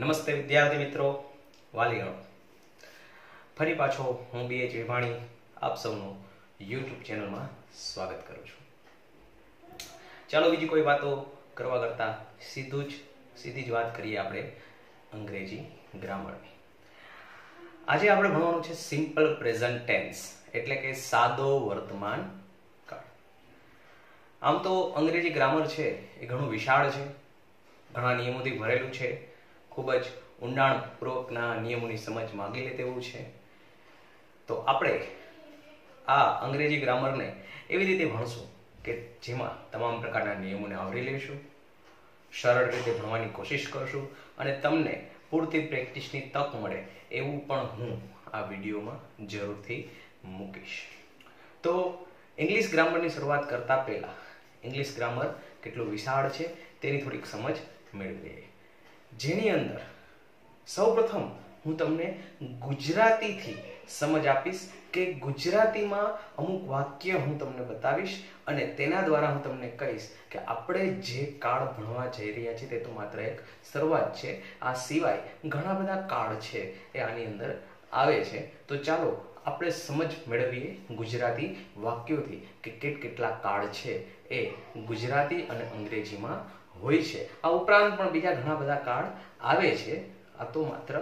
નમસ્તે વિદ્યાર્થી મિત્રો વાલીગણો ફરી પાછો હું બી એચ વિભાણી આપ સૌનું યુટ્યુબ ચેનલમાં સ્વાગત કરું છું ચાલો બીજી કોઈ વાતો કરવા કરતાં સીધું જ સીધી જ વાત કરીએ આપણે અંગ્રેજી ગ્રામરની આજે આપણે ભણવાનું છે સિમ્પલ પ્રેઝન્ટ ટેન્સ એટલે કે સાદો વર્તમાન કાળ આમ તો અંગ્રેજી ગ્રામર છે એ ઘણું વિશાળ છે ઘણા નિયમોથી ભરેલું છે ખૂબ જ ઊંડાણપૂર્વકના નિયમોની સમજ માગી લે તેવું છે તો આપણે આ અંગ્રેજી ગ્રામરને એવી રીતે ભણશું કે જેમાં તમામ પ્રકારના નિયમોને આવરી લેશું સરળ રીતે ભણવાની કોશિશ કરશું અને તમને પૂરતી પ્રેક્ટિસની તક મળે એવું પણ હું આ વિડીયોમાં જરૂરથી મૂકીશ તો ઇંગ્લિશ ગ્રામરની શરૂઆત કરતાં પહેલાં ઇંગ્લિશ ગ્રામર કેટલું વિશાળ છે તેની થોડીક સમજ મેળવી લઈએ જેની અંદર સૌપ્રથમ હું તમને ગુજરાતીથી સમજ આપીશ કે ગુજરાતીમાં અમુક વાક્ય હું તમને બતાવીશ અને તેના દ્વારા હું તમને કહીશ કે આપણે જે કાળ ભણવા જઈ રહ્યા છીએ તે તો માત્ર એક શરૂઆત છે આ સિવાય ઘણા બધા કાળ છે એ આની અંદર આવે છે તો ચાલો આપણે સમજ મેળવીએ ગુજરાતી વાક્યોથી કે કેટ કેટલા કાળ છે એ ગુજરાતી અને અંગ્રેજીમાં હોય છે આ ઉપરાંત પણ બીજા ઘણા બધા કાર્ડ આવે છે આ તો માત્ર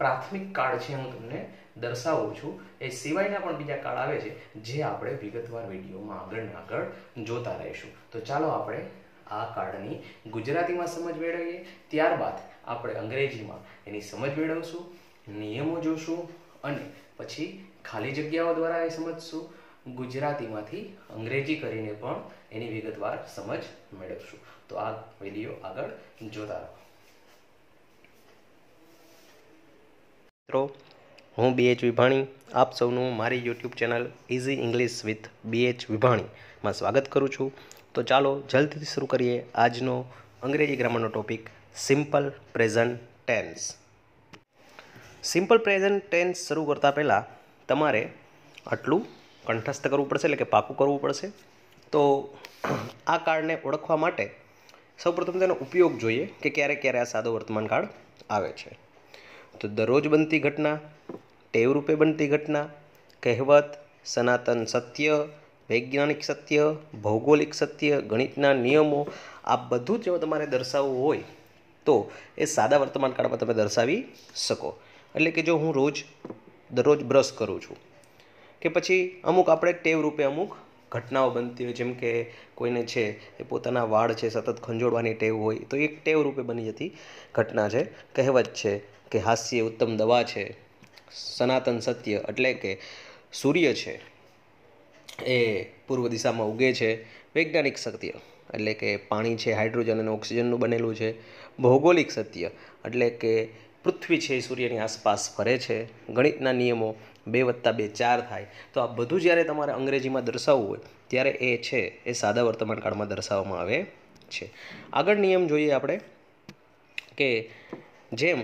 પ્રાથમિક કાર્ડ છે હું તમને દર્શાવું છું એ સિવાયના પણ બીજા કાર્ડ આવે છે જે આપણે વિગતવાર વિડીયોમાં આગળ ને આગળ જોતા રહીશું તો ચાલો આપણે આ કાર્ડની ગુજરાતીમાં સમજ મેળવીએ ત્યારબાદ આપણે અંગ્રેજીમાં એની સમજ મેળવશું નિયમો જોશું અને પછી ખાલી જગ્યાઓ દ્વારા એ સમજશું ગુજરાતીમાંથી અંગ્રેજી કરીને પણ એની વિગતવાર સમજ મેળવશું તો આ વિડીયો આગળ જોતા રહો મિત્રો હું બીએચ વિભાણી આપ સૌનું મારી YouTube channel easy English with BH વિભાણીમાં સ્વાગત કરું છું તો ચાલો જલ્દીથી શરૂ કરીએ આજનો અંગ્રેજી ગ્રામરનો topic simple present tense simple present tense શરૂ કરતાં પહેલાં તમારે આટલું કંઠસ્થ કરવું પડશે એટલે કે પાકું કરવું પડશે તો આ કાર્ડને ઓળખવા માટે સૌપ્રથમ તેનો ઉપયોગ જોઈએ કે ક્યારે ક્યારે આ સાદો વર્તમાન કાળ આવે છે તો દરરોજ બનતી ઘટના ટેવરૂપે બનતી ઘટના કહેવત સનાતન સત્ય વૈજ્ઞાનિક સત્ય ભૌગોલિક સત્ય ગણિતના નિયમો આ બધું જ જો તમારે દર્શાવવું હોય તો એ સાદા વર્તમાન કાળમાં તમે દર્શાવી શકો એટલે કે જો હું રોજ દરરોજ બ્રશ કરું છું કે પછી અમુક આપણે ટેવ રૂપે અમુક ઘટનાઓ બનતી હોય જેમ કે કોઈને છે એ પોતાના વાળ છે સતત ખંજોળવાની ટેવ હોય તો એક ટેવ રૂપે બની જતી ઘટના છે કહેવત છે કે હાસ્ય ઉત્તમ દવા છે સનાતન સત્ય એટલે કે સૂર્ય છે એ પૂર્વ દિશામાં ઉગે છે વૈજ્ઞાનિક સત્ય એટલે કે પાણી છે હાઇડ્રોજન અને ઓક્સિજનનું બનેલું છે ભૌગોલિક સત્ય એટલે કે પૃથ્વી છે એ સૂર્યની આસપાસ ફરે છે ગણિતના નિયમો બે વત્તા બે ચાર થાય તો આ બધું જ્યારે તમારે અંગ્રેજીમાં દર્શાવવું હોય ત્યારે એ છે એ સાદા વર્તમાન કાળમાં દર્શાવવામાં આવે છે આગળ નિયમ જોઈએ આપણે કે જેમ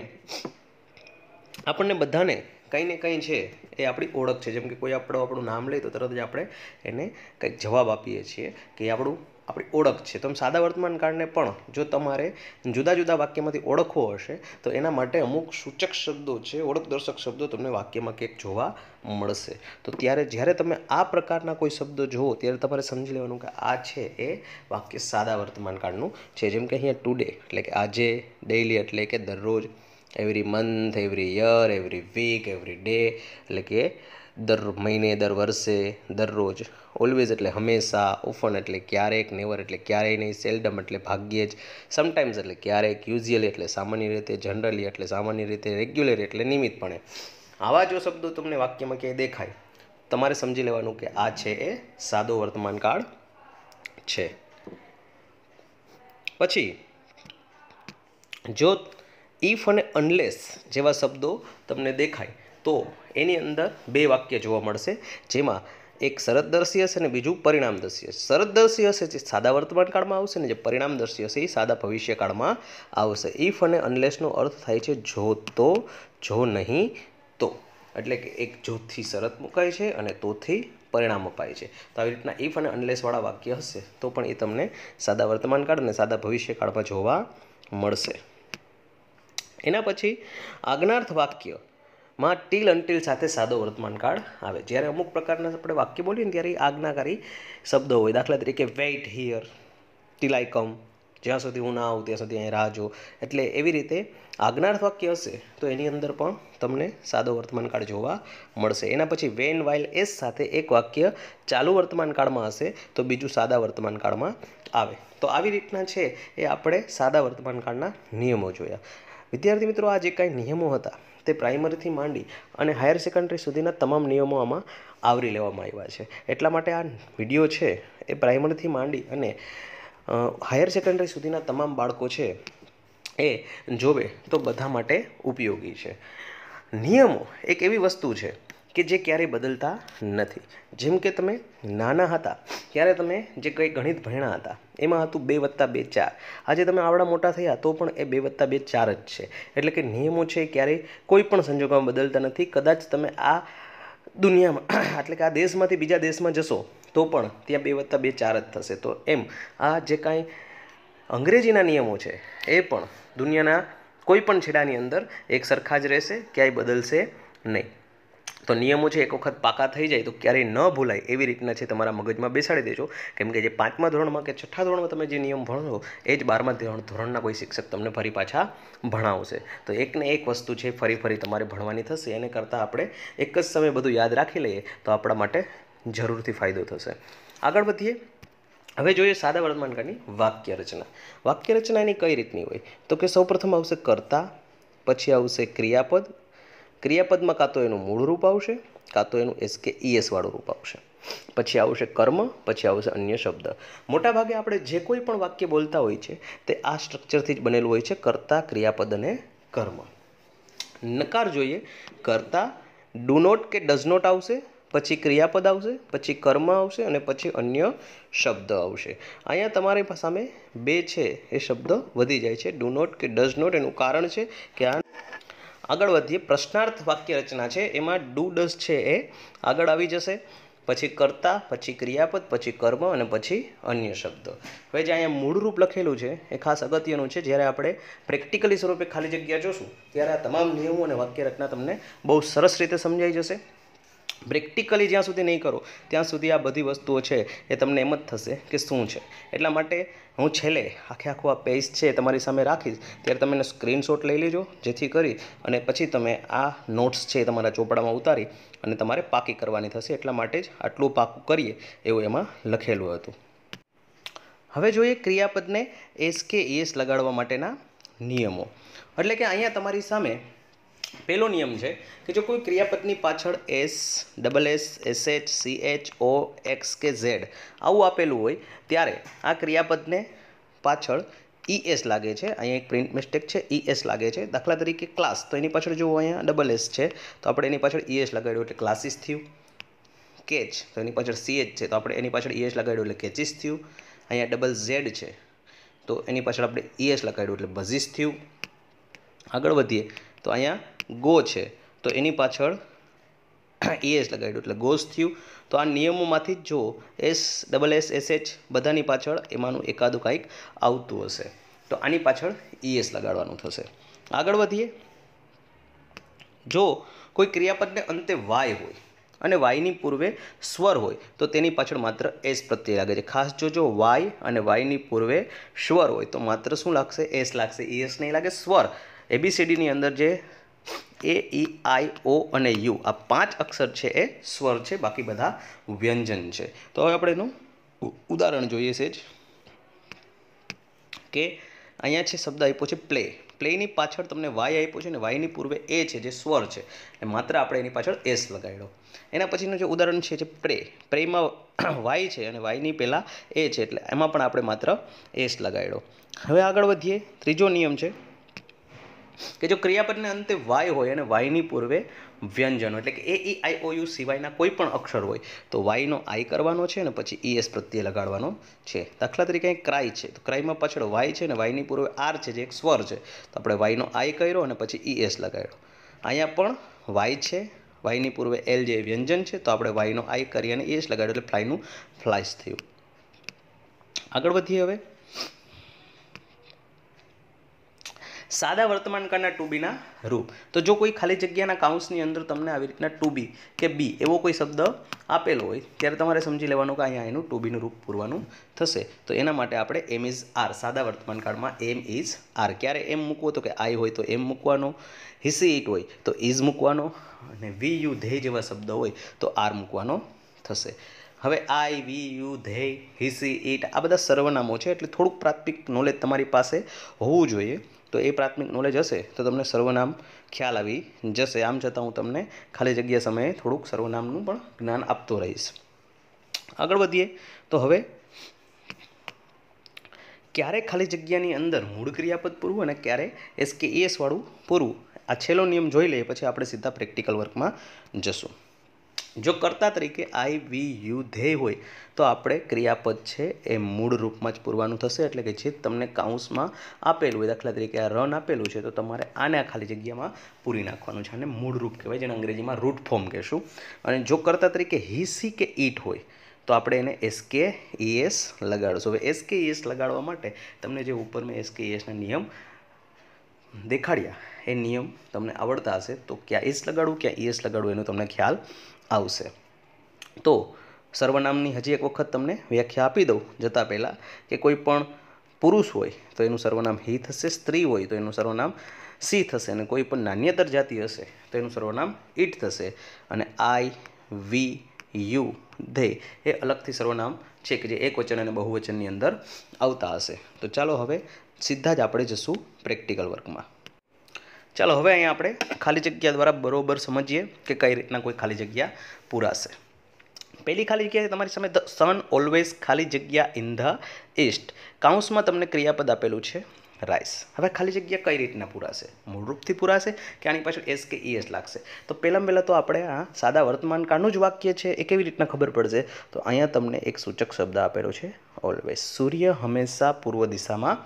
આપણને બધાને કંઈ ને કંઈ છે એ આપણી ઓળખ છે જેમ કે કોઈ આપણો આપણું નામ લે તો તરત જ આપણે એને કંઈક જવાબ આપીએ છીએ કે આપણું આપણી ઓળખ છે તો સાદા વર્તમાન કાળને પણ જો તમારે જુદા જુદા વાક્યમાંથી ઓળખવો હશે તો એના માટે અમુક સૂચક શબ્દો છે ઓળખદર્શક શબ્દો તમને વાક્યમાં ક્યાંક જોવા મળશે તો ત્યારે જ્યારે તમે આ પ્રકારના કોઈ શબ્દો જુઓ ત્યારે તમારે સમજી લેવાનું કે આ છે એ વાક્ય સાદા વર્તમાન કાળનું છે જેમ કે અહીંયા ટુડે એટલે કે આજે ડેઇલી એટલે કે દરરોજ every month every year every week every day એટલે કે દર મહિને દર વર્ષે દરરોજ ઓલવેઝ એટલે હંમેશા ઓફન એટલે ક્યારેક નેવર એટલે ક્યારેય નહીં સેલ્ડમ એટલે ભાગ્યે જ સમટાઈમ્સ એટલે ક્યારેક યુઝિયલી એટલે સામાન્ય રીતે જનરલી એટલે સામાન્ય રીતે રેગ્યુલર એટલે નિયમિતપણે આવા જો શબ્દો તમને વાક્યમાં ક્યાંય દેખાય તમારે સમજી લેવાનું કે આ છે એ સાદો વર્તમાન કાળ છે પછી જો ઇફ અને અનલેસ જેવા શબ્દો તમને દેખાય તો એની અંદર બે વાક્ય જોવા મળશે જેમાં એક શરતદર્શી હશે અને બીજું પરિણામદર્શી હશે શરતદર્શી હશે જે સાદા વર્તમાનકાળમાં આવશે ને જે પરિણામદર્શી હશે એ સાદા ભવિષ્યકાળમાં આવશે ઇફ અને અનલેસનો અર્થ થાય છે જો તો જો નહીં તો એટલે કે એક જોથી શરત મુકાય છે અને તોથી પરિણામ અપાય છે તો આવી રીતના ઇફ અને અનલેસવાળા વાક્ય હશે તો પણ એ તમને સાદા વર્તમાનકાળ અને સાદા ભવિષ્યકાળમાં જોવા મળશે એના પછી આજ્ઞાર્થ વાક્ય માં ટીલ અનટીલ સાથે સાદો વર્તમાન કાળ આવે જ્યારે અમુક પ્રકારના આપણે વાક્ય બોલીએ ને ત્યારે આજ્ઞાકારી શબ્દો હોય દાખલા તરીકે wait here till I come જ્યાં સુધી હું ના આવું ત્યાં સુધી અહીં રાહ જો એટલે એવી રીતે આજ્ઞાર્થ વાક્ય હશે તો એની અંદર પણ તમને સાદો વર્તમાન કાળ જોવા મળશે એના પછી વેન વાઇલ એસ સાથે એક વાક્ય ચાલુ વર્તમાન કાળમાં હશે તો બીજું સાદા વર્તમાન કાળમાં આવે તો આવી રીતના છે એ આપણે સાદા વર્તમાન કાળના નિયમો જોયા વિદ્યાર્થી મિત્રો આ જે કાંઈ નિયમો હતા તે પ્રાઇમરીથી માંડી અને હાયર સેકન્ડરી સુધીના તમામ નિયમો આમાં આવરી લેવામાં આવ્યા છે એટલા માટે આ વિડીયો છે એ પ્રાઇમરીથી માંડી અને હાયર સેકન્ડરી સુધીના તમામ બાળકો છે એ જોવે તો બધા માટે ઉપયોગી છે નિયમો એક એવી વસ્તુ છે કે જે ક્યારેય બદલતા નથી જેમ કે તમે નાના હતા ત્યારે તમે જે કંઈ ગણિત ભણ્યા હતા એમાં હતું બે વત્તા બે ચાર આજે તમે આવડા મોટા થયા તો પણ એ બે વત્તા બે ચાર જ છે એટલે કે નિયમો છે ક્યારેય કોઈ પણ સંજોગોમાં બદલતા નથી કદાચ તમે આ દુનિયામાં એટલે કે આ દેશમાંથી બીજા દેશમાં જશો તો પણ ત્યાં બે વત્તા બે ચાર જ થશે તો એમ આ જે કાંઈ અંગ્રેજીના નિયમો છે એ પણ દુનિયાના કોઈ પણ છેડાની અંદર એક સરખા જ રહેશે ક્યાંય બદલશે નહીં તો નિયમો છે એક વખત પાકા થઈ જાય તો ક્યારેય ન ભૂલાય એવી રીતના છે તમારા મગજમાં બેસાડી દેજો કેમ કે જે પાંચમા ધોરણમાં કે છઠ્ઠા ધોરણમાં તમે જે નિયમ ભણો એ જ બારમા ધોરણ ધોરણના કોઈ શિક્ષક તમને ફરી પાછા ભણાવશે તો એકને એક વસ્તુ છે ફરી ફરી તમારે ભણવાની થશે એને કરતાં આપણે એક જ સમયે બધું યાદ રાખી લઈએ તો આપણા માટે જરૂરથી ફાયદો થશે આગળ વધીએ હવે જોઈએ સાદા વર્તમાનકાળની વાક્ય રચના વાક્ય રચના એની કઈ રીતની હોય તો કે સૌપ્રથમ આવશે કર્તા પછી આવશે ક્રિયાપદ ક્રિયાપદમાં કાં તો એનું મૂળ રૂપ આવશે કાં તો એનું એસ કે ઈ વાળું રૂપ આવશે પછી આવશે કર્મ પછી આવશે અન્ય શબ્દ મોટાભાગે આપણે જે કોઈ પણ વાક્ય બોલતા હોય છે તે આ સ્ટ્રક્ચરથી જ બનેલું હોય છે કરતા ક્રિયાપદ અને કર્મ નકાર જોઈએ કર્તા ડુ નોટ કે ડઝ નોટ આવશે પછી ક્રિયાપદ આવશે પછી કર્મ આવશે અને પછી અન્ય શબ્દ આવશે અહીંયા તમારી સામે બે છે એ શબ્દ વધી જાય છે ડુ નોટ કે ડઝ નોટ એનું કારણ છે કે આ આગળ વધીએ પ્રશ્નાર્થ વાક્ય રચના છે એમાં ડુ ડસ છે એ આગળ આવી જશે પછી કર્તા પછી ક્રિયાપદ પછી કર્મ અને પછી અન્ય શબ્દો હવે જે અહીંયા મૂળરૂપ લખેલું છે એ ખાસ અગત્યનું છે જ્યારે આપણે પ્રેક્ટિકલી સ્વરૂપે ખાલી જગ્યા જોશું ત્યારે આ તમામ નિયમો અને વાક્ય રચના તમને બહુ સરસ રીતે સમજાઈ જશે પ્રેક્ટિકલી જ્યાં સુધી નહીં કરો ત્યાં સુધી આ બધી વસ્તુઓ છે એ તમને એમ જ થશે કે શું છે એટલા માટે હું છેલ્લે આખે આખું આ પેજ છે તમારી સામે રાખીશ ત્યારે તમે એનો સ્ક્રીનશોટ લઈ લેજો જેથી કરી અને પછી તમે આ નોટ્સ છે તમારા ચોપડામાં ઉતારી અને તમારે પાકી કરવાની થશે એટલા માટે જ આટલું પાકું કરીએ એવું એમાં લખેલું હતું હવે જોઈએ ક્રિયાપદને એસ કે એસ લગાડવા માટેના નિયમો એટલે કે અહીંયા તમારી સામે પહેલો નિયમ છે કે જો કોઈ ક્રિયાપદની પાછળ S double S S H C H O X કે ઝેડ આવું આપેલું હોય ત્યારે આ ક્રિયાપદને પાછળ એસ e લાગે છે અહીંયા એક પ્રિન્ટ મિસ્ટેક છે ઈ e એસ લાગે છે દાખલા તરીકે ક્લાસ તો એની પાછળ જુઓ અહીંયા ડબલ એસ છે તો આપણે એની પાછળ ઈ e એસ લગાડ્યું એટલે ક્લાસીસ થયું કેચ તો એની પાછળ સી એચ છે તો આપણે એની પાછળ ઈ એસ લગાડ્યું એટલે કેચીસ થયું અહીંયા ડબલ ઝેડ છે તો એની પાછળ આપણે ઈએસ લગાડ્યું એટલે બઝીસ થયું આગળ વધીએ તો અહીંયા ગો છે તો એની પાછળ એસ e લગાડ્યું એટલે ગોસ થયું તો આ નિયમોમાંથી જો S double S S H બધાની પાછળ એમાંનું એકાદું કાંઈક આવતું હશે તો આની પાછળ ઈએસ e લગાડવાનું થશે આગળ વધીએ જો કોઈ ક્રિયાપદને અંતે વાય હોય અને વાયની પૂર્વે સ્વર હોય તો તેની પાછળ માત્ર એસ પ્રત્યય લાગે છે ખાસ જો જો વાય અને વાયની પૂર્વે સ્વર હોય તો માત્ર શું લાગશે એસ લાગશે ઈએસ e નહીં લાગે સ્વર એબીસીડીની અંદર જે એ ઈ આઈ ઓ અને યુ આ પાંચ અક્ષર છે એ સ્વર છે બાકી બધા વ્યંજન છે તો હવે આપણે એનું ઉદાહરણ જોઈએ છે જ કે અહીંયા છે શબ્દ આપ્યો છે પ્લે પ્લેની પાછળ તમને વાય આપ્યો છે અને વાયની પૂર્વે એ છે જે સ્વર છે અને માત્ર આપણે એની પાછળ એસ લગાડ્યો એના પછીનું જે ઉદાહરણ છે જે પ્રે પ્રેમાં વાય છે અને વાયની પહેલાં એ છે એટલે એમાં પણ આપણે માત્ર એસ લગાડ્યો હવે આગળ વધીએ ત્રીજો નિયમ છે કે જો ક્રિયાપદને અંતે વાય હોય અને વાયની પૂર્વે વ્યંજન એટલે કે એ ઈ આઈ ઓ યુ સિવાયના કોઈ પણ અક્ષર હોય તો વાયનો આઈ કરવાનો છે અને પછી ઈ e એસ પ્રત્યે લગાડવાનો છે દાખલા તરીકે ક્રાય છે તો ક્રાયમાં પાછળ વાય છે અને વાયની પૂર્વે આર છે જે એક સ્વર છે તો આપણે વાયનો આઈ કર્યો અને પછી ઈ e એસ લગાડ્યો અહીંયા પણ વાય છે વાયની પૂર્વે એલ જે વ્યંજન છે તો આપણે વાયનો આઈ કરી અને એસ e લગાડ્યો એટલે ફ્લાયનું ફ્લાઇસ થયું આગળ વધીએ હવે સાદા વર્તમાનકાળના ટુ બીના રૂપ તો જો કોઈ ખાલી જગ્યાના કાઉન્સની અંદર તમને આવી રીતના ટુ બી કે બી એવો કોઈ શબ્દ આપેલો હોય ત્યારે તમારે સમજી લેવાનું કે અહીંયા એનું ટુ બીનું રૂપ પૂરવાનું થશે તો એના માટે આપણે એમ ઇઝ આર સાદા વર્તમાનકાળમાં એમ ઇઝ આર ક્યારે એમ મૂકવો તો કે આઈ હોય તો એમ મૂકવાનો હિસી ઇટ હોય તો ઇઝ મૂકવાનો અને વી યુ ધેય જેવા શબ્દ હોય તો આર મૂકવાનો થશે હવે I we you they he she she it આ બધા સર્વનામો છે એટલે થોડુંક પ્રાથમિક નોલેજ તમારી પાસે હોવું જોઈએ તો એ પ્રાથમિક નોલેજ હશે તો તમને સર્વનામ ખ્યાલ આવી જશે આમ છતાં હું તમને ખાલી જગ્યા સમયે થોડુંક સર્વનામનું પણ જ્ઞાન આપતો રહીશ આગળ વધીએ તો હવે ક્યારે ખાલી જગ્યાની અંદર મૂળ ક્રિયાપદ પૂરવું અને ક્યારે એસ કે એસવાળું e પૂરવું આ છેલ્લો નિયમ જોઈ લઈએ પછી આપણે સીધા પ્રેક્ટિકલ વર્કમાં જશું જો કરતા તરીકે આઈ વી યુ ધે હોય તો આપણે ક્રિયાપદ છે એ મૂળ રૂપમાં જ પૂરવાનું થશે એટલે કે જે તમને કાઉન્સમાં આપેલું હોય દાખલા તરીકે આ રન આપેલું છે તો તમારે આને આ ખાલી જગ્યામાં પૂરી નાખવાનું છે અને મૂળ રૂપ કહેવાય જેને અંગ્રેજીમાં રૂટ ફોર્મ કહેશું અને જો કરતા તરીકે હિસી કે ઈટ હોય તો આપણે એને એસકે ઈએસ લગાડશું હવે એસકે ઈએસ લગાડવા માટે તમને જે ઉપર મેં એસકે ઈએસના નિયમ દેખાડ્યા એ નિયમ તમને આવડતા હશે તો ક્યાં એસ લગાડવું ક્યાં ઈએસ લગાડવું એનો તમને ખ્યાલ આવશે તો સર્વનામની હજી એક વખત તમને વ્યાખ્યા આપી દઉં જતાં પહેલાં કે કોઈ પણ પુરુષ હોય તો એનું સર્વનામ હી થશે સ્ત્રી હોય તો એનું સર્વનામ સી થશે અને કોઈ પણ નાન્યતર જાતિ હશે તો એનું સર્વનામ ઈટ થશે અને આઈ વી યુ ધે એ અલગથી સર્વનામ છે કે જે એક વચન અને બહુવચનની અંદર આવતા હશે તો ચાલો હવે સીધા જ આપણે જશું પ્રેક્ટિકલ વર્કમાં ચાલો હવે અહીંયા આપણે ખાલી જગ્યા દ્વારા બરોબર સમજીએ કે કઈ રીતના કોઈ ખાલી જગ્યા પૂરાશે પહેલી ખાલી જગ્યા તમારી સામે ધ સન ઓલવેઝ ખાલી જગ્યા ઇન ધ ઇસ્ટ કાઉન્સમાં તમને ક્રિયાપદ આપેલું છે રાઈસ હવે ખાલી જગ્યા કઈ રીતના પૂરાશે મૂળરૂપથી પૂરાશે કે આની પાછળ એસ કે ઈએસ e લાગશે તો પહેલાં પહેલાં તો આપણે આ સાદા વર્તમાનકાળનું જ વાક્ય છે એ કેવી રીતના ખબર પડશે તો અહીંયા તમને એક સૂચક શબ્દ આપેલો છે ઓલવેઝ સૂર્ય હંમેશા પૂર્વ દિશામાં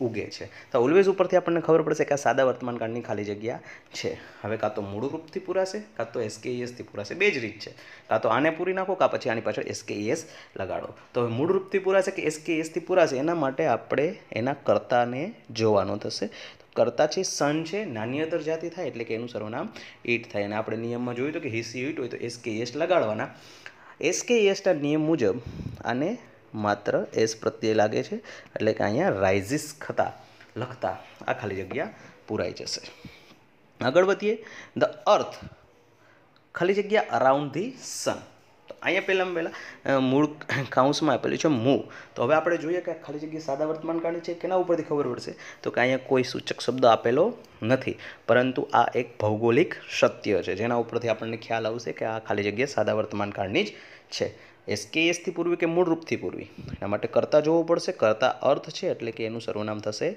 ઉગે છે તો ઓલવેઝ ઉપરથી આપણને ખબર પડશે કે આ સાદા વર્તમાનકાળની ખાલી જગ્યા છે હવે કાં તો મૂળ રૂપથી પૂરાશે કાં તો એસકેઈએસથી e પૂરાશે બે જ રીત છે કાં તો આને પૂરી નાખો કાં પછી આની પાછળ એસકેઈએસ e લગાડો તો હવે મૂળ રૂપથી પૂરાશે કે એસકેઈએસથી e પૂરાશે એના માટે આપણે એના કરતાને જોવાનો થશે કરતા છે સન છે નાની નાન્યતર જાતિ થાય એટલે કે એનું સર્વનામ ઈટ થાય અને આપણે નિયમમાં જોયું તો કે હિસી ઈટ હોય તો એસ કે એસ લગાડવાના એસ કે એસના નિયમ મુજબ આને માત્ર એસ પ્રત્યય લાગે છે એટલે કે અહીંયા રાઇઝિસ ખતા લખતા આ ખાલી જગ્યા પૂરાઈ જશે આગળ વધીએ ધ અર્થ ખાલી જગ્યા અરાઉન્ડ ધી સન તો અહીંયા પહેલાં પહેલાં મૂળ કાઉન્સમાં આપેલું છે મૂ તો હવે આપણે જોઈએ કે ખાલી જગ્યા સાદા વર્તમાન કાળ છે કેના ઉપરથી ખબર પડશે તો કે અહીંયા કોઈ સૂચક શબ્દ આપેલો નથી પરંતુ આ એક ભૌગોલિક સત્ય છે જેના ઉપરથી આપણને ખ્યાલ આવશે કે આ ખાલી જગ્યા સાદા વર્તમાન કાળની જ છે એસથી પૂર્વી કે મૂળ રૂપથી પૂર્વી એના માટે કરતા જોવું પડશે કરતા અર્થ છે એટલે કે એનું સર્વનામ થશે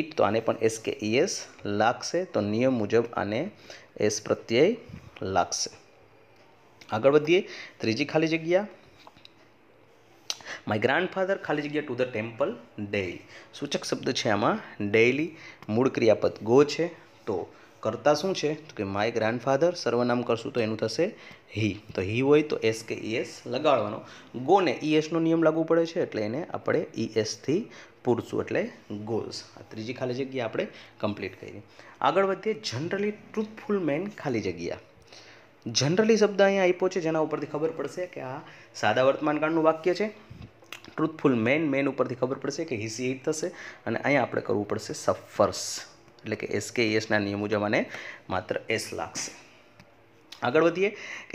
ઈટ તો આને પણ એસકેઈએસ લાગશે તો નિયમ મુજબ આને એસ પ્રત્યય લાગશે આગળ વધીએ ત્રીજી ખાલી જગ્યા માય ગ્રાન્ડફાધર ખાલી જગ્યા ટુ ધ ટેમ્પલ ડેઇલી સૂચક શબ્દ છે આમાં ડેઇલી મૂળ ક્રિયાપદ ગો છે તો કરતા શું છે તો કે માય ગ્રાન્ડફાધર સર્વનામ કરશું તો એનું થશે હી તો હી હોય તો એસ કે ઈએસ e લગાડવાનો ગોને ઈએસનો e નિયમ લાગુ પડે છે એટલે એને આપણે ઈએસથી e પૂરશું એટલે ગોલ્સ આ ત્રીજી ખાલી જગ્યા આપણે કમ્પ્લીટ કરી આગળ વધીએ જનરલી ટ્રુથફુલ મેન ખાલી જગ્યા જનરલી શબ્દ અહીંયા આપ્યો છે જેના ઉપરથી ખબર પડશે કે આ સાદા વર્તમાનકાળનું વાક્ય છે ટ્રુથફુલ મેન મેન ઉપરથી ખબર પડશે કે હિસી હિટ થશે અને અહીંયા આપણે કરવું પડશે સફર્સ એટલે કે એસકેએસના e નિયમ મુજબ આને માત્ર એસ લાગશે આગળ વધીએ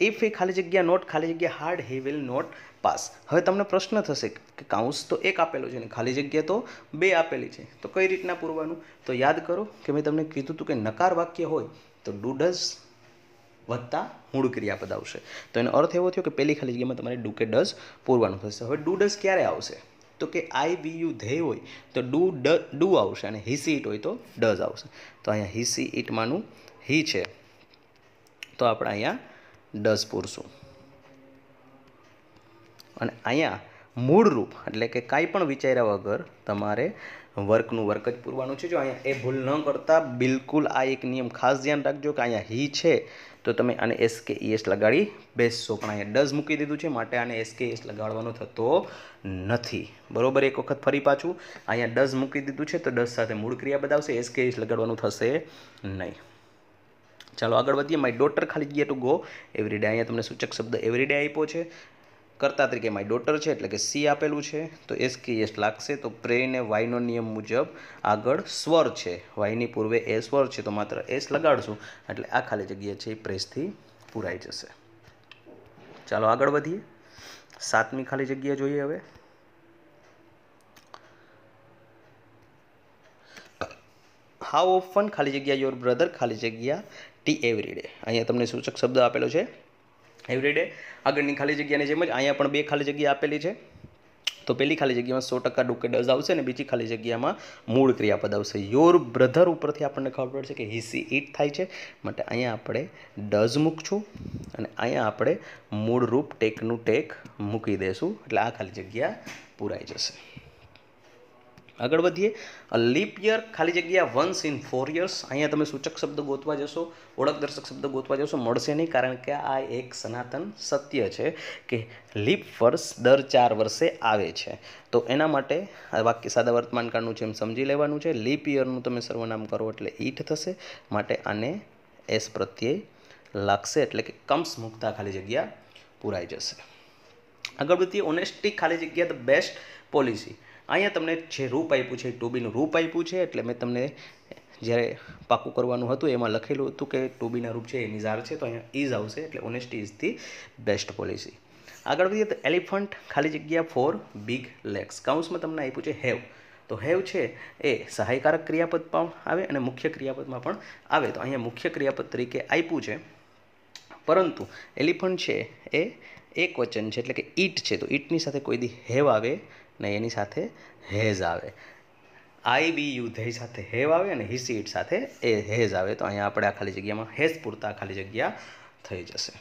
ઇફ એ ખાલી જગ્યા નોટ ખાલી જગ્યા hard he will not pass હવે તમને પ્રશ્ન થશે કે કાઉન્સ તો એક આપેલો છે ને ખાલી જગ્યા તો બે આપેલી છે તો કઈ રીતના પૂરવાનું તો યાદ કરો કે મેં તમને કીધું હતું કે નકાર વાક્ય હોય તો ડુડસ વત્તા મૂળ ક્રિયાપદ આવશે તો એનો અર્થ એવો થયો કે પહેલી ખાલી જગ્યામાં તમારે ડુકે ડઝ પૂરવાનું થશે હવે ડુડસ ક્યારે આવશે તો કે આઈ વી યુ ધે હોય તો ડુ ડુ આવશે અને હિસી ઇટ હોય તો ડઝ આવશે તો અહીંયા હિસી ઇટમાંનું હી છે તો આપણે અહીંયા ડઝ પૂરશું અને અહીંયા મૂળરૂપ એટલે કે કાંઈ પણ વિચાર્યા વગર તમારે વર્કનું વર્ક જ પૂરવાનું છે જો અહીંયા એ ભૂલ ન કરતા બિલકુલ આ એક નિયમ ખાસ ધ્યાન રાખજો કે અહીંયા હી છે તો તમે આને એસ કે એસ લગાડી બેસશો પણ અહીંયા ડઝ મૂકી દીધું છે માટે આને એસ કે એસ લગાડવાનો થતો નથી બરાબર એક વખત ફરી પાછું અહીંયા ડઝ મૂકી દીધું છે તો ડઝ સાથે મૂળ ક્રિયા બતાવશે એસ કે એસ લગાડવાનું થશે નહીં ચાલો આગળ વધીએ માય ડોટર ખાલી જગ્યા ટુ ગો એવરીડે અહીંયા તમને સૂચક શબ્દ એવરીડે આપ્યો છે કરતા તરીકે માય ડોટર છે એટલે કે સી આપેલું છે તો એસ કે એસ લાગશે તો પ્રેને વાયનો નિયમ મુજબ આગળ સ્વર છે વાયની પૂર્વે એ સ્વર છે તો માત્ર એસ લગાડશું એટલે આ ખાલી જગ્યા છે એ પ્રેસથી પૂરાઈ જશે ચાલો આગળ વધીએ સાતમી ખાલી જગ્યા જોઈએ હવે હાઉ ઓફન ખાલી જગ્યા યોર બ્રધર ખાલી જગ્યા ટી એવરી ડે અહીંયા તમને સૂચક શબ્દ આપેલો છે એવરીડે આગળની ખાલી જગ્યાની જેમ જ અહીંયા પણ બે ખાલી જગ્યા આપેલી છે તો પહેલી ખાલી જગ્યામાં સો ટકા ડઝ આવશે અને બીજી ખાલી જગ્યામાં મૂળ ક્રિયાપદ આવશે યોર બ્રધર ઉપરથી આપણને ખબર પડશે કે હિસી ઇટ થાય છે માટે અહીંયા આપણે ડઝ મૂકશું અને અહીંયા આપણે મૂળરૂપ ટેકનું ટેક મૂકી દઈશું એટલે આ ખાલી જગ્યા પૂરાઈ જશે આગળ વધીએ લીપ યર ખાલી જગ્યા વન્સ ઇન ફોર યર્સ અહીંયા તમે સૂચક શબ્દ ગોતવા જશો ઓળખ દર્શક શબ્દ ગોતવા જશો મળશે નહીં કારણ કે આ એક સનાતન સત્ય છે કે લીપ વર્ષ દર ચાર વર્ષે આવે છે તો એના માટે આ વાક્ય સાદા વર્તમાનકાળનું છે એમ સમજી લેવાનું છે લીપ યરનું તમે સર્વનામ કરો એટલે ઈટ થશે માટે આને એસ પ્રત્યય લાગશે એટલે કે કમ્સ મુક્તા ખાલી જગ્યા પૂરાઈ જશે આગળ વધીએ ઓનેસ્ટી ખાલી જગ્યા ધ બેસ્ટ પોલિસી અહીંયા તમને જે રૂપ આપ્યું છે ટુબીનું રૂપ આપ્યું છે એટલે મેં તમને જ્યારે પાકું કરવાનું હતું એમાં લખેલું હતું કે ટુબીના રૂપ છે એ નિઝાર છે તો અહીંયા ઇઝ આવશે એટલે honesty is the best policy આગળ વધીએ તો એલિફન્ટ ખાલી જગ્યા ફોર બિગ લેગ્સ કાઉન્સમાં તમને આપ્યું છે હેવ તો હેવ છે એ સહાયકારક ક્રિયાપદ પણ આવે અને મુખ્ય ક્રિયાપદમાં પણ આવે તો અહીંયા મુખ્ય ક્રિયાપદ તરીકે આપ્યું છે પરંતુ એલિફન્ટ છે એ એક વચન છે એટલે કે ઈટ છે તો ઈટની સાથે કોઈ દી હેવ આવે ને એની સાથે હેઝ આવે આઈ બી યુ ધેય સાથે હેવ આવે અને હિસી ઇટ સાથે એ હેઝ આવે તો અહીંયા આપણે આ ખાલી જગ્યામાં હેઝ પૂરતા ખાલી જગ્યા થઈ જશે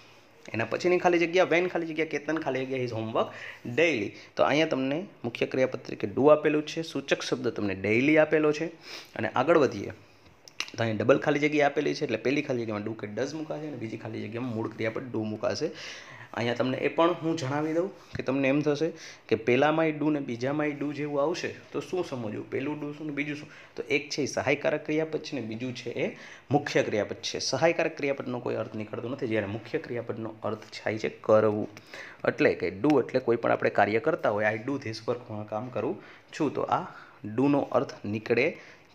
એના પછીની ખાલી જગ્યા વેન ખાલી જગ્યા કેતન ખાલી જગ્યા હિઝ હોમવર્ક ડેઈલી તો અહીંયા તમને મુખ્ય ક્રિયાપત્ર તરીકે ડુ આપેલું છે સૂચક શબ્દ તમને ડેઈલી આપેલો છે અને આગળ વધીએ તો અહીં ડબલ ખાલી જગ્યા આપેલી છે એટલે પહેલી ખાલી જગ્યામાં ડુ કે ડઝ મુકાશે અને બીજી ખાલી જગ્યામાં મૂળ ક્રિયાપદ ડુ મુકાશે અહીંયા તમને એ પણ હું જણાવી દઉં કે તમને એમ થશે કે પહેલામાંય ડુ ને બીજામાંય ડુ જેવું આવશે તો શું સમજવું પહેલું ડુ શું ને બીજું શું તો એક છે એ સહાયકારક ક્રિયાપદ છે ને બીજું છે એ મુખ્ય ક્રિયાપદ છે સહાયકારક ક્રિયાપદનો કોઈ અર્થ નીકળતો નથી જ્યારે મુખ્ય ક્રિયાપદનો અર્થ થાય છે કરવું એટલે કે ડુ એટલે કોઈ પણ આપણે કાર્ય કરતા હોય આઈ ડુ ધીસ વર્ક હું કામ કરું છું તો આ ડૂનો અર્થ નીકળે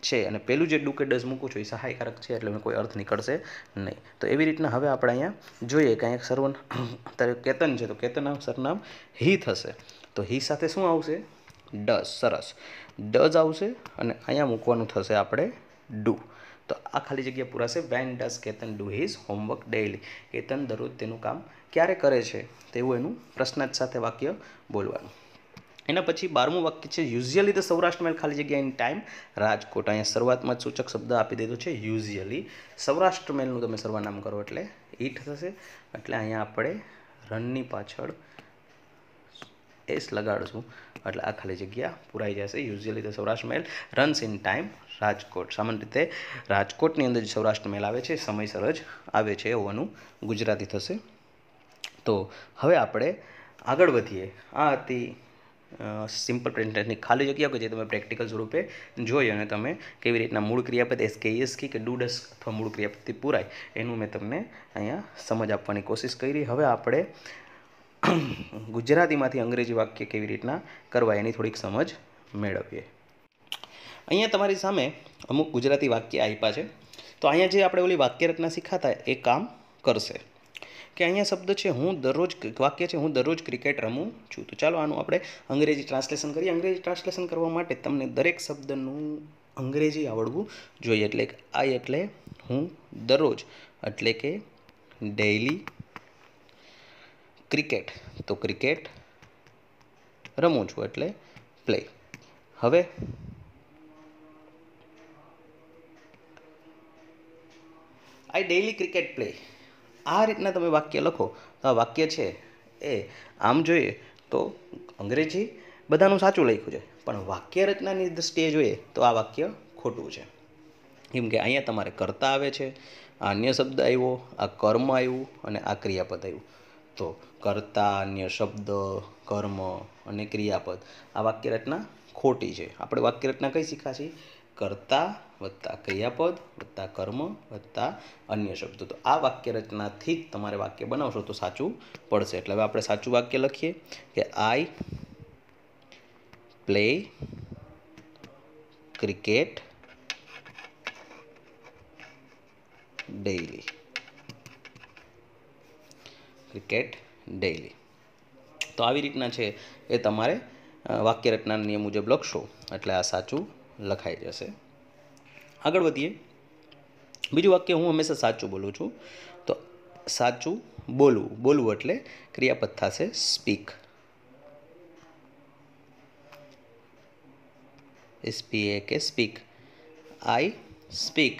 છે અને પેલું જે ડુ કે ડઝ મૂકું છું એ સહાયકારક છે એટલે કોઈ અર્થ નીકળશે નહીં તો એવી રીતના હવે આપણે અહીંયા જોઈએ કે અહીંયા સર્વન કેતન છે તો કેતન સરનામ હી થશે તો હી સાથે શું આવશે ડઝ સરસ ડઝ આવશે અને અહીંયા મૂકવાનું થશે આપણે ડુ તો આ ખાલી જગ્યા પૂરાશે when does Ketan do his homework daily Ketan દરરોજ તેનું કામ ક્યારે કરે છે તેવું એનું પ્રશ્નાર્થ સાથે વાક્ય બોલવાનું એના પછી બારમું વાક્ય છે યુઝિયલી ધ સૌરાષ્ટ્રમાં ખાલી જગ્યા ઇન ટાઈમ રાજકોટ અહીંયા શરૂઆતમાં સૂચક શબ્દ આપી દીધો છે યુઝિયલી સૌરાષ્ટ્ર મેલનું તમે સર્વનામ કરો એટલે ઈટ થશે એટલે અહીંયા આપણે રનની પાછળ એસ લગાડશું એટલે આ ખાલી જગ્યા પુરાઈ જશે usually the Saurashtra mail runs in time Rajkot સામાન્ય રીતે રાજકોટની અંદર જે સૌરાષ્ટ્ર મેલ આવે છે સમયસર જ આવે છે હોવાનું ગુજરાતી થશે તો હવે આપણે આગળ વધીએ આ હતી સિમ્પલ પ્રેઝન્ટેશનની ખાલી જગ્યાઓ કે જે તમે પ્રેક્ટિકલ સ્વરૂપે જોઈ અને તમે કેવી રીતના મૂળ ક્રિયાપદ એસ કે એસકી કે ડુ ડસ અથવા મૂળ ક્રિયાપદથી પૂરાય એનું મેં તમને અહીંયા સમજ આપવાની કોશિશ કરી હવે આપણે ગુજરાતીમાંથી અંગ્રેજી વાક્ય કેવી રીતના કરવા એની થોડીક સમજ મેળવીએ અહીંયા તમારી સામે અમુક ગુજરાતી વાક્ય આપ્યા છે તો અહીંયા જે આપણે ઓલી વાક્યરચના શીખાતા એ કામ કરશે કે અહીંયા શબ્દ છે હું દરરોજ વાક્ય છે હું દરરોજ ક્રિકેટ રમું છું તો ચાલો આનું આપણે અંગ્રેજી ટ્રાન્સલેશન કરીએ અંગ્રેજી ટ્રાન્સલેશન કરવા માટે તમને દરેક શબ્દનું અંગ્રેજી આવડવું જોઈએ એટલે કે આઈ એટલે હું દરરોજ એટલે કે ડેઇલી ક્રિકેટ તો ક્રિકેટ રમું છું એટલે પ્લે હવે આઈ ડેઇલી ક્રિકેટ પ્લે આ રીતના તમે વાક્ય લખો તો આ વાક્ય છે એ આમ જોઈએ તો અંગ્રેજી બધાનું સાચું લખ્યું છે પણ વાક્ય રચનાની દ્રષ્ટિએ જોઈએ તો આ વાક્ય ખોટું છે કેમ કે અહીંયા તમારે કરતા આવે છે આ અન્ય શબ્દ આવ્યો આ કર્મ આવ્યું અને આ ક્રિયાપદ આવ્યું તો કરતા અન્ય શબ્દ કર્મ અને ક્રિયાપદ આ વાક્ય રચના ખોટી છે આપણે વાક્ય રચના કઈ શીખ્યા છીએ કરતા વત્તા ક્રિયાપદ વત્તા કર્મ વત્તા અન્ય શબ્દો તો આ વાક્ય રચનાથી જ તમારે વાક્ય બનાવશો તો સાચું પડશે એટલે હવે આપણે સાચું વાક્ય લખીએ કે I play cricket daily cricket daily તો આવી રીતના છે એ તમારે વાક્ય રચનાના નિયમ મુજબ લખશો એટલે આ સાચું લખાઈ જશે આગળ વધીએ બીજું વાક્ય હું હંમેશા સાચું બોલું છું તો સાચું બોલવું બોલવું એટલે ક્રિયાપદ થાશે speak speak speak I speak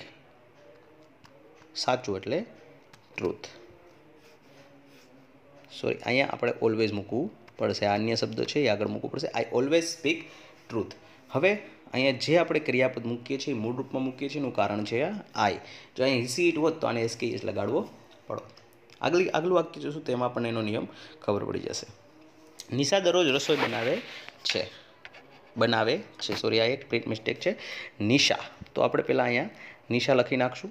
સાચું એટલે ટ્રુથ સોરી અહીંયા આપણે ઓલવેઝ મૂકવું પડશે આ અન્ય શબ્દ છે એ આગળ મૂકવું પડશે આઈ ઓલવેઝ સ્પીક ટ્રુથ હવે અહીંયા જે આપણે ક્રિયાપદ મૂકીએ છીએ મૂળ રૂપમાં મૂકીએ છીએ એનું કારણ છે આઈ જો અહીં હિસી ઇટ હોત તો આને એસકે ઇસ લગાડવો પડો આગલી આગલું વાક્ય જોશું તેમાં પણ એનો નિયમ ખબર પડી જશે નિશા દરરોજ રસોઈ બનાવે છે બનાવે છે સોરી આ એક પ્રિન્ટ મિસ્ટેક છે નિશા તો આપણે પહેલાં અહીંયા નિશા લખી નાખશું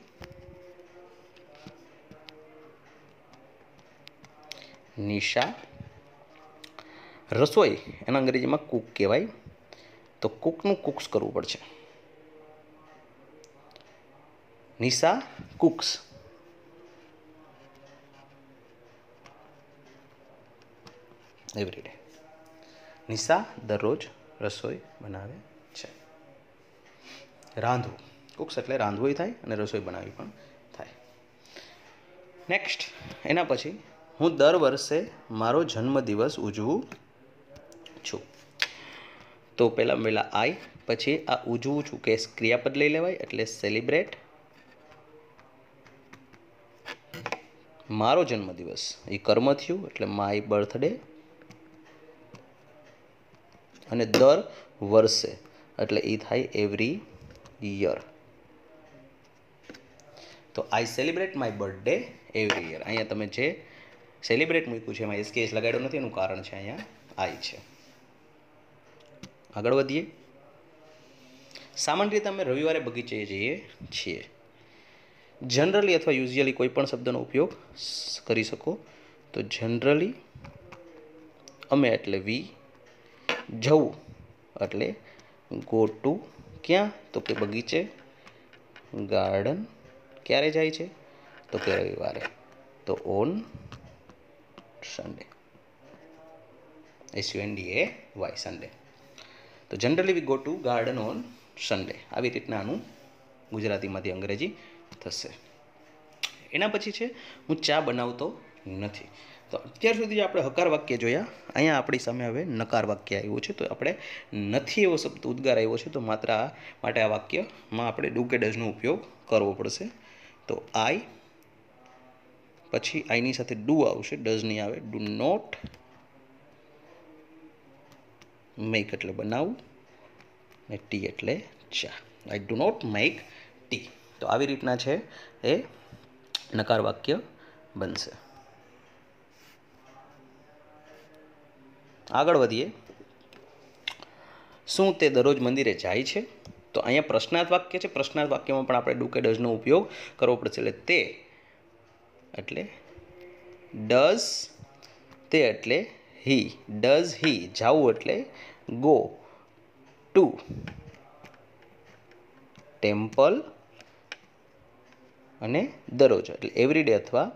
નિશા રસોઈ એના અંગ્રેજીમાં કૂક કહેવાય તો કુકનું કુક્સ કરવું પડશે નિશા કુક્સ એવરીડે નિશા દરરોજ રસોઈ બનાવે છે રાંધવું કુક્સ એટલે રાંધવું થાય અને રસોઈ બનાવવી પણ થાય નેક્સ્ટ એના પછી હું દર વર્ષે મારો જન્મદિવસ ઉજવું છું તો પહેલાં પહેલાં આઈ પછી આ ઉજવું છું કેસ ક્રિયાપદ લઈ લેવાય એટલે સેલિબ્રેટ મારો જન્મદિવસ એ કર્મ થયું એટલે માય બર્થડે અને દર વર્ષે એટલે એ થાય એવરી યર તો I celebrate my birthday every year અહીંયા તમે જે સેલિબ્રેટ મૂક્યું છે એમાં એસકેએસ લગાડ્યો નથી એનું કારણ છે અહીંયા આઈ છે આગળ વધીએ સામાન્ય રીતે અમે રવિવારે બગીચે જઈએ છીએ જનરલી અથવા યુઝિયલી કોઈ પણ શબ્દનો ઉપયોગ કરી શકો તો જનરલી અમે એટલે વી જવું એટલે ગો ટુ ક્યાં તો કે બગીચે ગાર્ડન ક્યારે જાય છે તો કે રવિવારે તો on Sunday S U N D A Y Sunday તો generally we go to garden on Sunday આવી રીતના આનું ગુજરાતીમાંથી અંગ્રેજી થશે એના પછી છે હું ચા બનાવતો નથી તો અત્યાર સુધી આપણે હકાર વાક્ય જોયા અહીંયા આપણી સામે હવે નકાર વાક્ય આવ્યું છે તો આપણે નથી એવો શબ્દ ઉદ્ગાર આવ્યો છે તો માત્ર આ માટે આ વાક્યમાં આપણે ડુકે ડઝનો ઉપયોગ કરવો પડશે તો આઈ પછી આઈની સાથે ડુ આવશે ડઝની આવે ડુ નોટ મેક એટલે બનાવું ને ટી એટલે ચા I do not make tea તો આવી રીતના છે એ નકાર વાક્ય બનશે આગળ વધીએ શું તે દરરોજ મંદિરે જાય છે તો અહીંયા પ્રશ્નાર્થ વાક્ય છે પ્રશ્નાર્થ વાક્યમાં પણ આપણે ડુ ડઝનો ઉપયોગ કરવો પડશે એટલે તે એટલે ડઝ તે એટલે હી ડઝ હી જાવું એટલે ગો ટુ ટેમ્પલ અને દરરોજ એટલે એવરીડે અથવા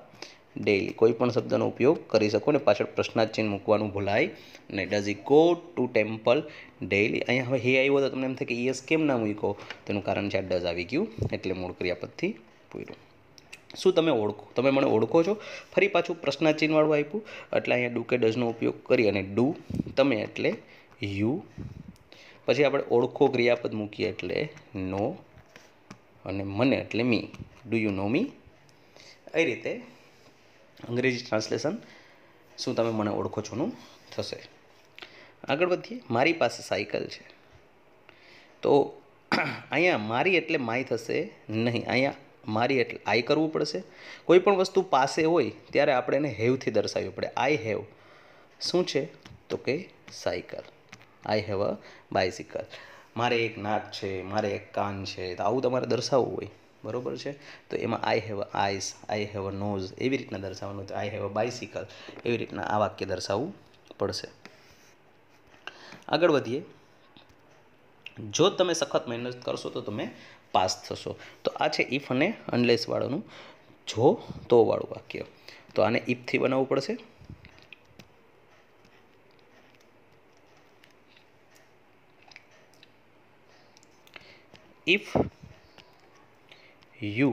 ડેઇલી કોઈ પણ શબ્દનો ઉપયોગ કરી શકો ને પાછળ પ્રશ્નાર્થ ચિહ્ન મૂકવાનું ભૂલાય ને does he go to temple daily અહીંયા હવે હે આવ્યો તો તમને એમ થાય કે યસ કેમ ના મૂકો તેનું કારણ છે આ ડઝ આવી ગયું એટલે મૂળ ક્રિયાપદથી પૂર્યું શું તમે ઓળખો તમે મને ઓળખો છો ફરી પાછું પ્રશ્નાચિહ્નવાળું આપ્યું એટલે અહીંયા ડુ કે ડઝનો ઉપયોગ કરી અને ડુ તમે એટલે યુ પછી આપણે ઓળખો ક્રિયાપદ મૂકીએ એટલે નો અને મને એટલે મી ડુ યુ નો મી એ રીતે અંગ્રેજી ટ્રાન્સલેશન શું તમે મને ઓળખો છોનું થશે આગળ વધીએ મારી પાસે સાયકલ છે તો અહીંયા મારી એટલે માય થશે નહીં અહીંયા મારી એટલે આઈ કરવું પડશે કોઈ પણ વસ્તુ પાસે હોય ત્યારે આપણે એને હેવથી દર્શાવવી પડે આઈ હેવ શું છે તો કે cycle I have a bicycle મારે એક નાક છે મારે એક કાન છે તો આવું તમારે દર્શાવવું હોય બરાબર છે તો એમાં I have eyes I have a nose એવી રીતના દર્શાવવાનું તો આઈ હેવ અ બાઇસિકલ એવી રીતના આ વાક્ય દર્શાવવું પડશે આગળ વધીએ જો તમે સખત મહેનત કરશો તો તમે પાસ થશો તો આ છે ઇફ અને અનલેસ અનલેસવાળાનું જો તો વાળું વાક્ય તો આને ઇફથી બનાવવું પડશે if you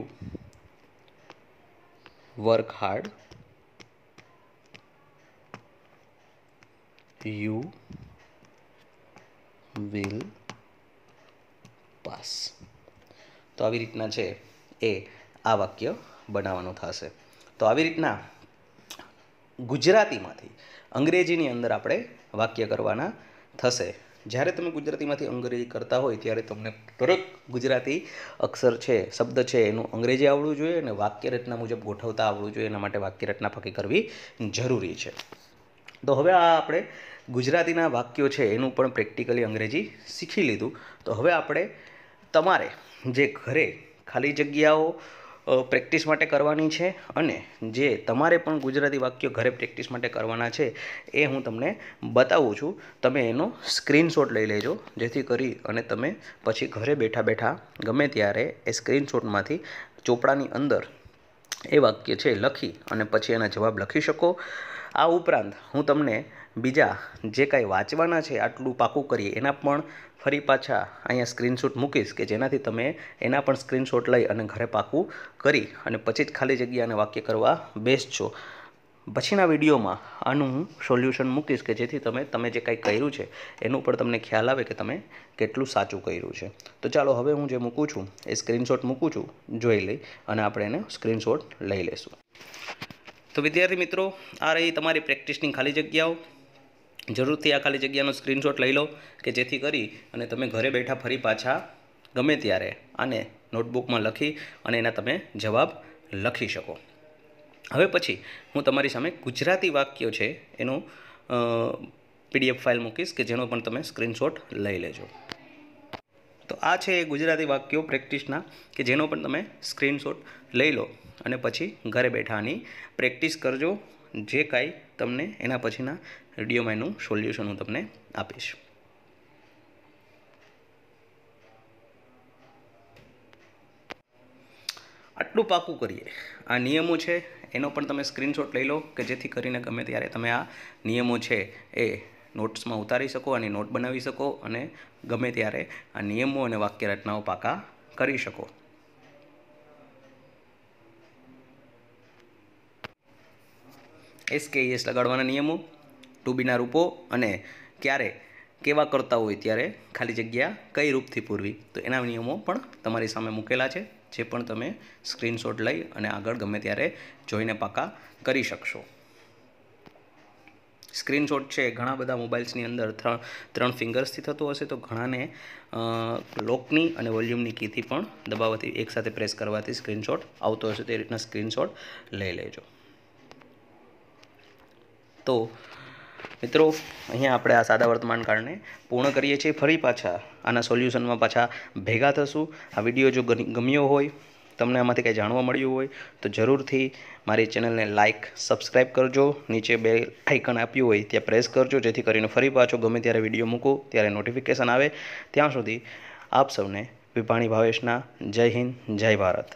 work hard you will pass તો આવી રીતના છે એ આ વાક્ય બનાવવાનું થશે તો આવી રીતના ગુજરાતીમાંથી અંગ્રેજીની અંદર આપણે વાક્ય કરવાના થશે જ્યારે તમે ગુજરાતીમાંથી અંગ્રેજી કરતા હોય ત્યારે તમને દરેક ગુજરાતી અક્ષર છે શબ્દ છે એનું અંગ્રેજી આવડવું જોઈએ અને વાક્ય રચના મુજબ ગોઠવતા આવડવું જોઈએ એના માટે વાક્ય રચના પાકી કરવી જરૂરી છે તો હવે આ આપણે ગુજરાતીના વાક્યો છે એનું પણ પ્રેક્ટિકલી અંગ્રેજી શીખી લીધું તો હવે આપણે તમારે જે ઘરે ખાલી જગ્યાઓ પ્રેક્ટિસ માટે કરવાની છે અને જે તમારે પણ ગુજરાતી વાક્યો ઘરે પ્રેક્ટિસ માટે કરવાના છે એ હું તમને બતાવું છું તમે એનો સ્ક્રીનશોટ લઈ લેજો જેથી કરી અને તમે પછી ઘરે બેઠા બેઠા ગમે ત્યારે એ સ્ક્રીનશોટમાંથી ચોપડાની અંદર એ વાક્ય છે લખી અને પછી એના જવાબ લખી શકો આ ઉપરાંત હું તમને બીજા જે કાંઈ વાંચવાના છે આટલું પાકું કરીએ એના પણ ફરી પાછા અહીંયા સ્ક્રીનશોટ મૂકીશ કે જેનાથી તમે એના પણ સ્ક્રીનશોટ લઈ અને ઘરે પાકું કરી અને પછી જ ખાલી જગ્યાને વાક્ય કરવા બેસ્ટ છો પછીના વિડીયોમાં આનું હું સોલ્યુશન મૂકીશ કે જેથી તમે તમે જે કાંઈ કર્યું છે એનું પણ તમને ખ્યાલ આવે કે તમે કેટલું સાચું કર્યું છે તો ચાલો હવે હું જે મૂકું છું એ સ્ક્રીનશોટ મૂકું છું જોઈ લઈ અને આપણે એને સ્ક્રીનશોટ લઈ લઈશું તો વિદ્યાર્થી મિત્રો આ રહી તમારી પ્રેક્ટિસની ખાલી જગ્યાઓ જરૂરથી આ ખાલી જગ્યાનો સ્ક્રીનશોટ લઈ લો કે જેથી કરી અને તમે ઘરે બેઠા ફરી પાછા ગમે ત્યારે આને નોટબુકમાં લખી અને એના તમે જવાબ લખી શકો હવે પછી હું તમારી સામે ગુજરાતી વાક્યો છે એનું પીડીએફ ફાઇલ મૂકીશ કે જેનો પણ તમે સ્ક્રીનશોટ લઈ લેજો તો આ છે એ ગુજરાતી વાક્યો પ્રેક્ટિસના કે જેનો પણ તમે સ્ક્રીનશોટ લઈ લો અને પછી ઘરે બેઠા આની પ્રેક્ટિસ કરજો જે કાંઈ તમને એના પછીના વિડીયોમાં એનું સોલ્યુશન હું તમને આપીશ આટલું પાકું કરીએ આ નિયમો છે એનો પણ તમે સ્ક્રીનશોટ લઈ લો કે જેથી કરીને ગમે ત્યારે તમે આ નિયમો છે એ નોટ્સમાં ઉતારી શકો અને નોટ બનાવી શકો અને ગમે ત્યારે આ નિયમો અને વાક્ય રચનાઓ પાકા કરી શકો એસકેઈએસ લગાડવાના નિયમો ટુબીના રૂપો અને ક્યારે કેવા કરતા હોય ત્યારે ખાલી જગ્યા કઈ રૂપથી પૂરવી તો એના નિયમો પણ તમારી સામે મૂકેલા છે જે પણ તમે સ્ક્રીનશોટ લઈ અને આગળ ગમે ત્યારે જોઈને પાકા કરી શકશો સ્ક્રીનશોટ છે ઘણા બધા મોબાઈલ્સની અંદર ત્રણ ત્રણ ફિંગર્સથી થતું હશે તો ઘણાને લોકની અને વોલ્યુમની કીથી પણ દબાવવાથી એકસાથે પ્રેસ કરવાથી સ્ક્રીનશોટ આવતો હશે તે રીતના સ્ક્રીનશોટ લઈ લેજો તો મિત્રો અહીંયા આપણે આ સાદા વર્તમાન કારણે પૂર્ણ કરીએ છીએ ફરી પાછા આના સોલ્યુશનમાં પાછા ભેગા થશું આ વિડીયો જો ગમ્યો હોય તમને આમાંથી કંઈ જાણવા મળ્યું હોય તો જરૂરથી મારી ચેનલને લાઇક સબસ્ક્રાઇબ કરજો નીચે બે આઇકન આપ્યું હોય ત્યાં પ્રેસ કરજો જેથી કરીને ફરી પાછો ગમે ત્યારે વિડીયો મૂકું ત્યારે નોટિફિકેશન આવે ત્યાં સુધી આપ સૌને વિપાણી ભાવેશના જય હિન્દ જય ભારત